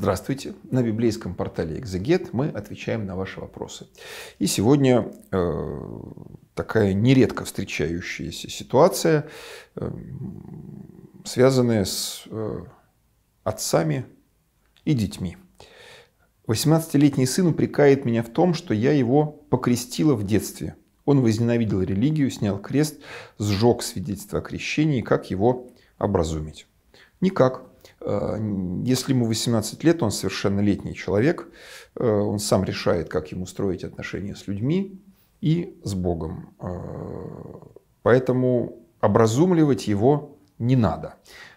Здравствуйте! На библейском портале «Экзегет» мы отвечаем на ваши вопросы. И сегодня э, такая нередко встречающаяся ситуация, э, связанная с э, отцами и детьми. 18-летний сын упрекает меня в том, что я его покрестила в детстве. Он возненавидел религию, снял крест, сжег свидетельство о крещении. Как его образумить? Никак. Э, если ему 18 лет, он совершеннолетний человек, э, он сам решает, как ему строить отношения с людьми и с Богом. Э, поэтому образумливать его не надо.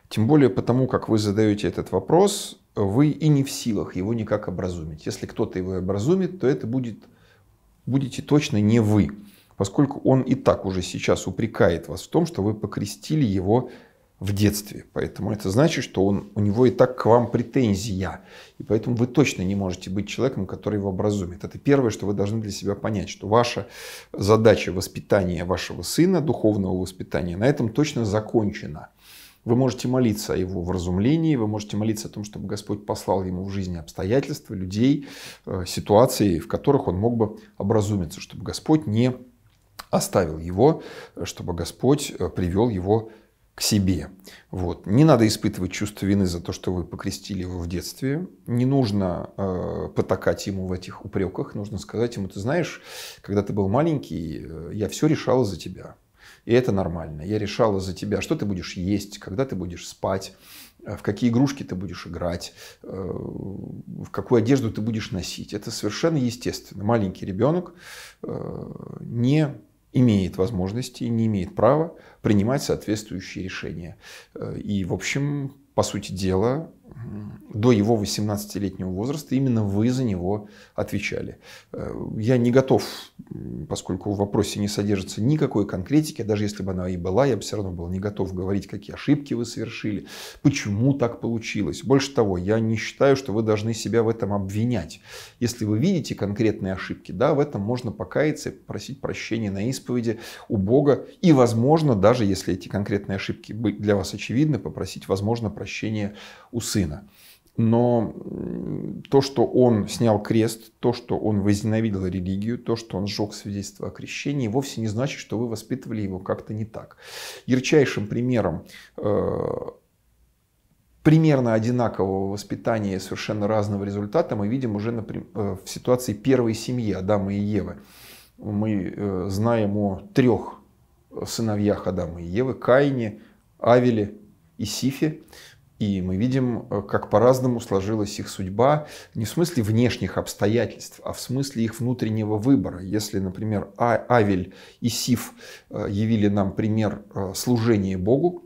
Тем более потому, как вы задаете этот вопрос, вы и не в силах его никак образумить. Если кто-то его образумит, то это будет, будете точно не вы, поскольку он и так уже сейчас упрекает вас в том, что вы покрестили его в детстве. Поэтому это значит, что он, у него и так к вам претензия. И поэтому вы точно не можете быть человеком, который его образумит. Это первое, что вы должны для себя понять, что ваша задача воспитания вашего сына, духовного воспитания, на этом точно закончена. Вы можете молиться о его вразумлении, вы можете молиться о том, чтобы Господь послал ему в жизни обстоятельства, людей, э, ситуации, в которых он мог бы образумиться, чтобы Господь не оставил его, э, чтобы Господь э, привел его к себе. Вот. Не надо испытывать чувство вины за то, что вы покрестили его в детстве. Не нужно э, потакать ему в этих упреках. Нужно сказать ему, ты знаешь, когда ты был маленький, э, я все решала за тебя. И это нормально. Я решала за тебя, что ты будешь есть, когда ты будешь спать, э, в какие игрушки ты будешь играть, э, в какую одежду ты будешь носить. Это совершенно естественно. Маленький ребенок не имеет возможности и не имеет права принимать соответствующие решения. Э, и, в общем, по сути дела, до его 18-летнего возраста именно вы за него отвечали. Э, я не готов, поскольку в вопросе не содержится никакой конкретики, даже если бы она и была, я бы все равно был не готов говорить, какие ошибки вы совершили, почему так получилось. Больше того, я не считаю, что вы должны себя в этом обвинять. Если вы видите конкретные ошибки, да, в этом можно покаяться, попросить прощения на исповеди у Бога и, возможно, даже если эти конкретные ошибки для вас очевидны, попросить, возможно, прощения у сына сына. Но то, что он снял крест, то, что он возненавидел религию, то, что он сжег свидетельство о крещении, вовсе не значит, что вы воспитывали его как-то не так. Ярчайшим примером э, примерно одинакового воспитания и совершенно разного результата мы видим уже например, э, в ситуации первой семьи Адама и Евы. Мы э, знаем о трех сыновьях Адама и Евы, Каине, Авеле и Сифе. И мы видим, э, как по-разному сложилась их судьба, не в смысле внешних обстоятельств, а в смысле их внутреннего выбора. Если, например, а, Авель и Сиф э, явили нам пример э, служения Богу,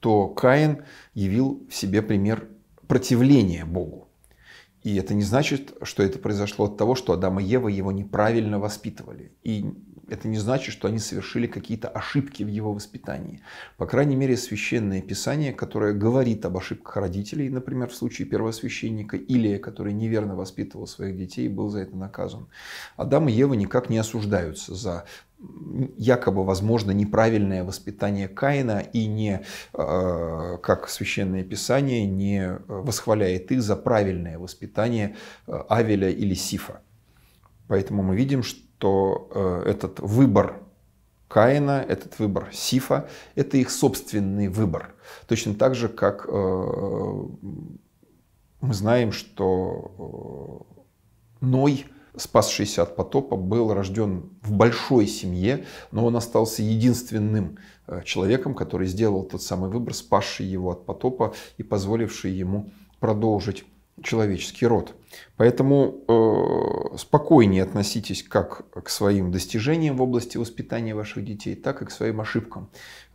то Каин явил в себе пример противления Богу. И это не значит, что это произошло от того, что Адам и Ева его неправильно воспитывали. И это не значит, что они совершили какие-то ошибки в его воспитании. По крайней мере, священное писание, которое говорит об ошибках родителей, например, в случае первосвященника Илия, который неверно воспитывал своих детей и был за это наказан. Адам и Ева никак не осуждаются за якобы возможно неправильное воспитание Каина и не, э, как священное писание, не э, восхваляет их за правильное воспитание э, Авеля или Сифа. Поэтому мы видим, что что э, этот выбор Каина, этот выбор Сифа, это их собственный выбор. Точно так же, как э, мы знаем, что э, Ной, спасшийся от потопа, был рожден в большой семье, но он остался единственным человеком, который сделал тот самый выбор, спасший его от потопа и позволивший ему продолжить человеческий род. Поэтому э, спокойнее относитесь как к своим достижениям в области воспитания ваших детей, так и к своим ошибкам.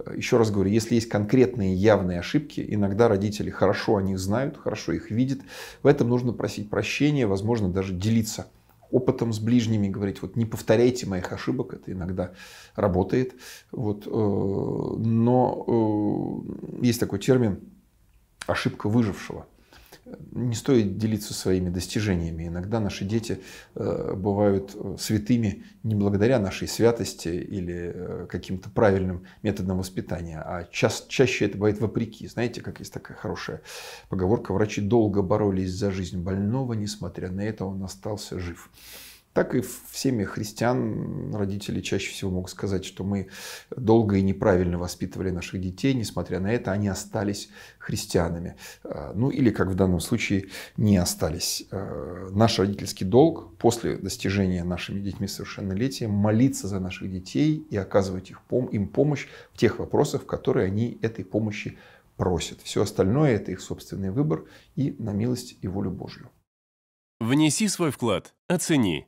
Э, еще раз говорю, если есть конкретные явные ошибки, иногда родители хорошо о них знают, хорошо их видят. В этом нужно просить прощения, возможно, даже делиться опытом с ближними, говорить, вот не повторяйте моих ошибок, это иногда работает. Вот, э, но э, есть такой термин ошибка выжившего – не стоит делиться своими достижениями. Иногда наши дети э, бывают э, святыми не благодаря нашей святости или э, каким-то правильным методам воспитания, а ча- чаще это бывает вопреки. Знаете, как есть такая хорошая поговорка, врачи долго боролись за жизнь больного, несмотря на это он остался жив так и в семьях христиан родители чаще всего могут сказать, что мы долго и неправильно воспитывали наших детей, несмотря на это они остались христианами. Э, ну или, как в данном случае, не остались. Э, наш родительский долг после достижения нашими детьми совершеннолетия молиться за наших детей и оказывать их, им помощь в тех вопросах, в которые они этой помощи просят. Все остальное – это их собственный выбор и на милость и волю Божью. Внеси свой вклад, оцени